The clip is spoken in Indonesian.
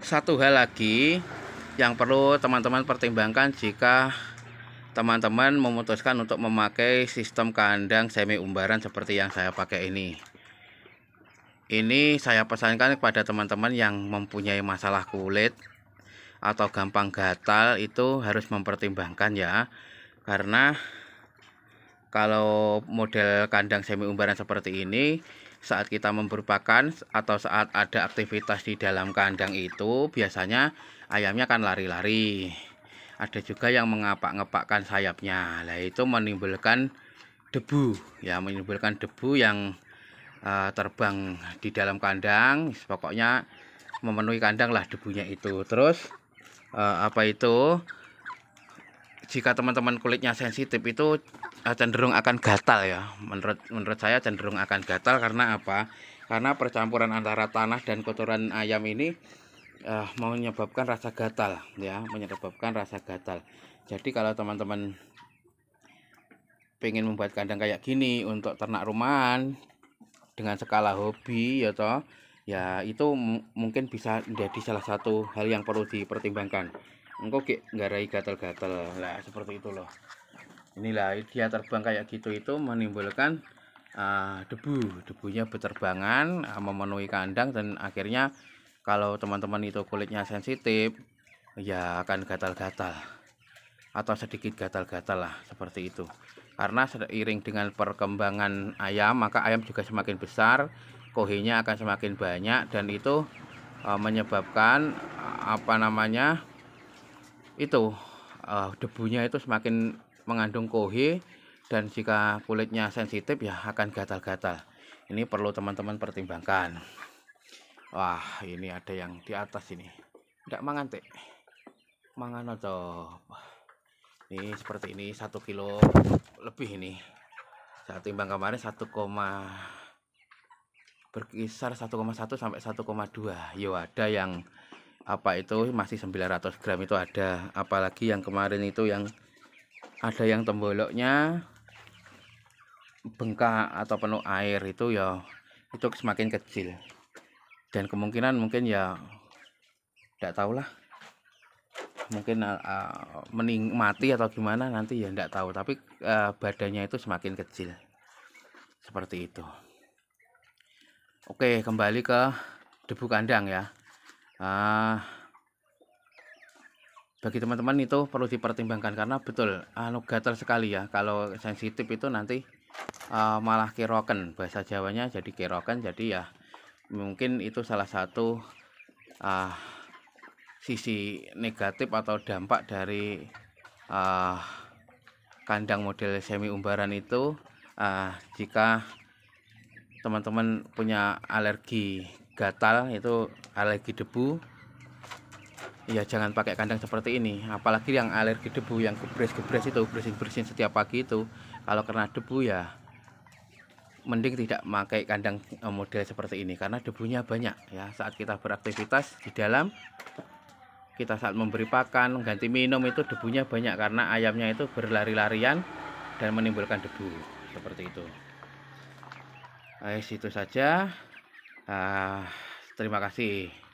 satu hal lagi yang perlu teman-teman pertimbangkan jika teman-teman memutuskan untuk memakai sistem kandang semi umbaran seperti yang saya pakai ini ini saya pesankan kepada teman-teman yang mempunyai masalah kulit atau gampang gatal itu harus mempertimbangkan ya karena kalau model kandang semi umbaran seperti ini saat kita memberpakan atau saat ada aktivitas di dalam kandang itu biasanya ayamnya akan lari-lari ada juga yang mengapak-ngepakkan sayapnya lah itu menimbulkan debu ya menimbulkan debu yang uh, terbang di dalam kandang pokoknya memenuhi kandang lah debunya itu terus uh, apa itu jika teman-teman kulitnya sensitif itu eh, cenderung akan gatal ya menurut menurut saya cenderung akan gatal karena apa karena percampuran antara tanah dan kotoran ayam ini uh, menyebabkan rasa gatal ya menyebabkan rasa gatal jadi kalau teman-teman pengen membuat kandang kayak gini untuk ternak rumahan dengan skala hobi ya toh ya itu mungkin bisa menjadi salah satu hal yang perlu dipertimbangkan engkau kayak nggarai gatal-gatal lah seperti itu loh inilah dia terbang kayak gitu itu menimbulkan uh, debu debunya berterbangan uh, memenuhi kandang dan akhirnya kalau teman-teman itu kulitnya sensitif ya akan gatal-gatal atau sedikit gatal-gatal lah seperti itu karena seiring dengan perkembangan ayam maka ayam juga semakin besar kohenya akan semakin banyak dan itu uh, menyebabkan apa namanya itu uh, debunya itu semakin mengandung kohe dan jika kulitnya sensitif ya akan gatal-gatal ini perlu teman-teman pertimbangkan wah ini ada yang di atas ini tidak mangan teh mangan atau ini seperti ini satu kilo lebih ini saya timbang kemarin satu koma berkisar 1,1 sampai 1,2 ya ada yang apa itu iya. masih 900 gram itu ada apalagi yang kemarin itu yang ada yang temboloknya bengkak atau penuh air itu ya itu semakin kecil dan kemungkinan mungkin ya tidak tahulah mungkin uh, eh, eh, mening mati atau gimana nanti ya tidak tahu tapi uh, badannya itu semakin kecil seperti itu oke kembali ke debu kandang ya ah bagi teman-teman itu perlu dipertimbangkan karena betul anu gatal sekali ya kalau sensitif itu nanti uh, malah keroken bahasa Jawanya jadi keroken jadi ya mungkin itu salah satu uh, sisi negatif atau dampak dari uh, kandang model semi umbaran itu uh, jika teman-teman punya alergi gatal itu alergi debu ya jangan pakai kandang seperti ini apalagi yang alergi debu yang gebres-gebres itu bersin-bersin setiap pagi itu kalau kena debu ya mending tidak memakai kandang e, model seperti ini karena debunya banyak ya saat kita beraktivitas di dalam kita saat memberi pakan ganti minum itu debunya banyak karena ayamnya itu berlari-larian dan menimbulkan debu seperti itu Baik, itu saja Ah, terima kasih.